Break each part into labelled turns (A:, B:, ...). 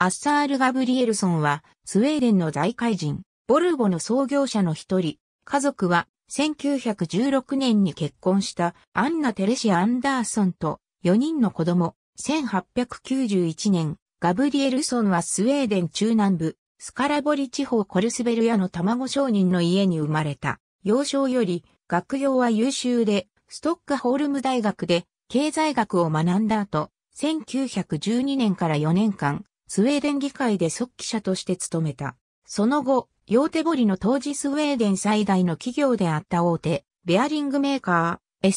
A: アッサール・ガブリエルソンは、スウェーデンの財界人、ボルボの創業者の一人、家族は、1916年に結婚したアンナ・テレシア・アンダーソンと4人の子供、1891年、ガブリエルソンはスウェーデン中南部、スカラボリ地方コルスベルヤの卵商人の家に生まれた。幼少より、学業は優秀で、ストックホールム大学で経済学を学んだ後、1912年から4年間、スウェーデン議会で即記者として務めた。その後、ヨーテボリの当時スウェーデン最大の企業であった大手、ベアリングメーカー、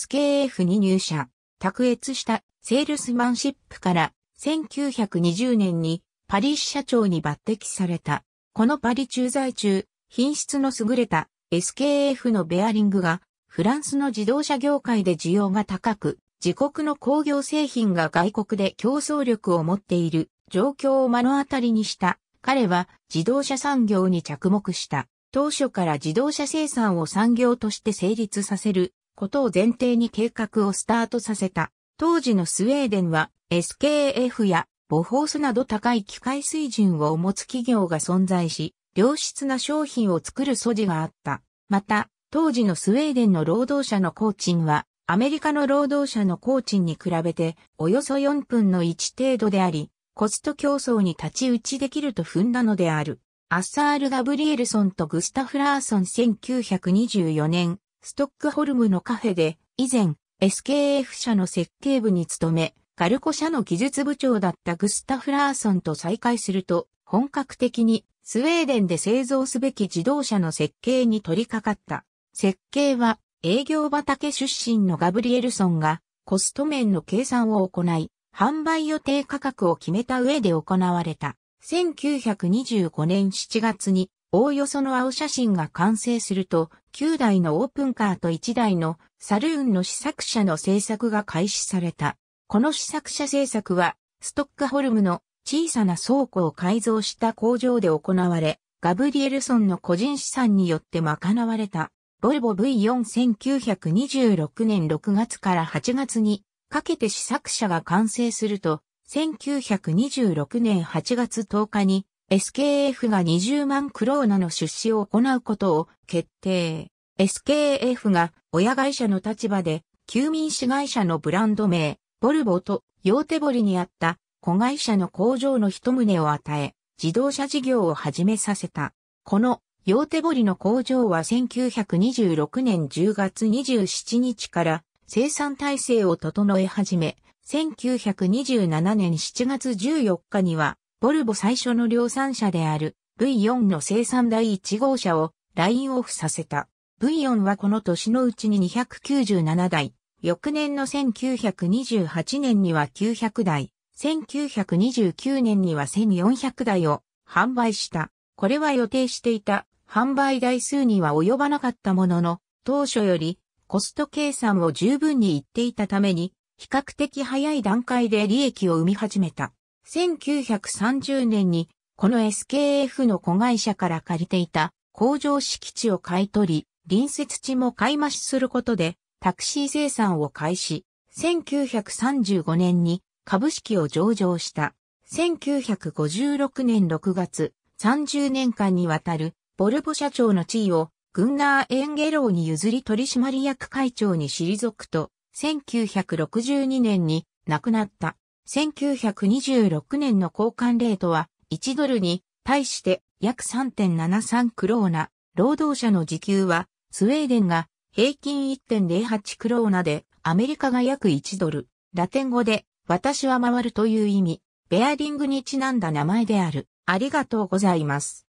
A: SKF に入社、卓越したセールスマンシップから1920年にパリ市社長に抜擢された。このパリ駐在中、品質の優れた SKF のベアリングがフランスの自動車業界で需要が高く、自国の工業製品が外国で競争力を持っている状況を目の当たりにした。彼は自動車産業に着目した。当初から自動車生産を産業として成立させることを前提に計画をスタートさせた。当時のスウェーデンは SKF やボフォースなど高い機械水準を持つ企業が存在し、良質な商品を作る素地があった。また、当時のスウェーデンの労働者の工賃は、アメリカの労働者の工賃に比べて、およそ4分の1程度であり、コスト競争に立ち打ちできると踏んだのである。アッサール・ガブリエルソンとグスタフ・ラーソン1924年、ストックホルムのカフェで、以前、SKF 社の設計部に勤め、ガルコ社の技術部長だったグスタフ・ラーソンと再会すると、本格的にスウェーデンで製造すべき自動車の設計に取り掛かった。設計は営業畑出身のガブリエルソンがコスト面の計算を行い、販売予定価格を決めた上で行われた。1925年7月に、おおよその青写真が完成すると、9台のオープンカーと1台のサルーンの試作車の制作が開始された。この試作車制作は、ストックホルムの小さな倉庫を改造した工場で行われ、ガブリエルソンの個人資産によって賄われた。ボルボ V4 1926年6月から8月にかけて試作車が完成すると、1926年8月10日に SKF が20万クローナの出資を行うことを決定。SKF が親会社の立場で、休眠子会社のブランド名、ボルボと、ヨーテボリにあった子会社の工場の一棟を与え、自動車事業を始めさせた。この、ヨーテボリの工場は1926年10月27日から生産体制を整え始め、1927年7月14日には、ボルボ最初の量産車である V4 の生産第1号車をラインオフさせた。V4 はこの年のうちに297台、翌年の1928年には900台、1929年には1400台を販売した。これは予定していた販売台数には及ばなかったものの、当初よりコスト計算を十分に言っていたために、比較的早い段階で利益を生み始めた。1930年に、この SKF の子会社から借りていた工場敷地を買い取り、隣接地も買い増しすることで、タクシー生産を開始。1935年に株式を上場した。1956年6月、30年間にわたる、ボルボ社長の地位をグンナー・エンゲローに譲り取締役会長に退くと、1962年に亡くなった。1926年の交換レートは1ドルに対して約3.73クローナ。労働者の時給はスウェーデンが平均1.08クローナでアメリカが約1ドル。ラテン語で私は回るという意味。ベアリングにちなんだ名前である。ありがとうございます。